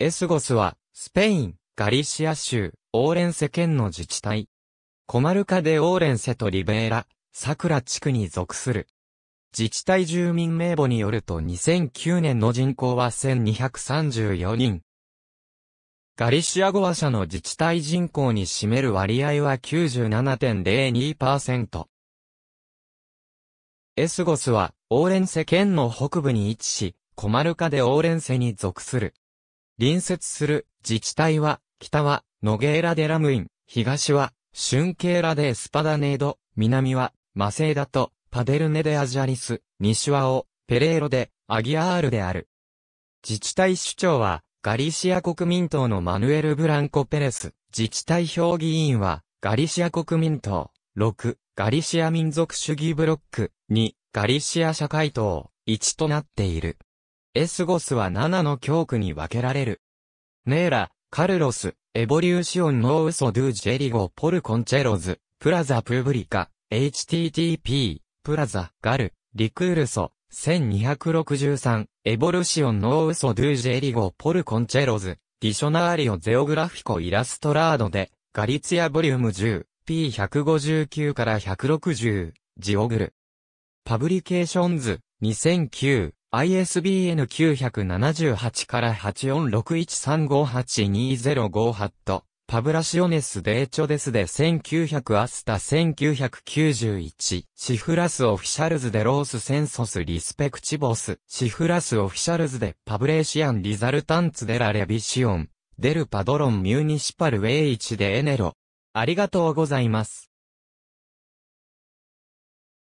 エスゴスは、スペイン、ガリシア州、オーレンセ県の自治体。コマルカでオーレンセとリベーラ、サクラ地区に属する。自治体住民名簿によると2009年の人口は1234人。ガリシア語話者の自治体人口に占める割合は97.02%。エスゴスは、オーレンセ県の北部に位置し、コマルカでオーレンセに属する。隣接する自治体は、北は、ノゲーラ・デ・ラムイン、東は、シュンケーラ・デ・エスパダネード、南は、マセーダと、パデルネ・デ・アジャリス、西はオ、ペレーロ・デ・アギアールである。自治体首長は、ガリシア国民党のマヌエル・ブランコ・ペレス、自治体評議員は、ガリシア国民党、6、ガリシア民族主義ブロック、2、ガリシア社会党、1となっている。エスゴスは7の教区に分けられる。ネーラ、カルロス、エボリューシオンノーウソドゥジェリゴポルコンチェロズ、プラザプブリカ、http、プラザ、ガル、リクールソ、1263、エボルシオンノーウソドゥジェリゴポルコンチェロズ、ディショナーリオゼオグラフィコイラストラードで、ガリツィアボリューム10、P159 から160、ジオグル。パブリケーションズ、2009、ISBN 978から8461358205と、パブラシオネス・デーチョデスで1900アスタ1991、シフラス・オフィシャルズ・デ・ロース・センソス・リスペクチボス、シフラス・オフィシャルズ・デ・パブレーシアン・リザルタンツ・デ・ラ・レビシオン、デル・パドロン・ミュニシパル・ウェイチ・デ・エネロ。ありがとうございます。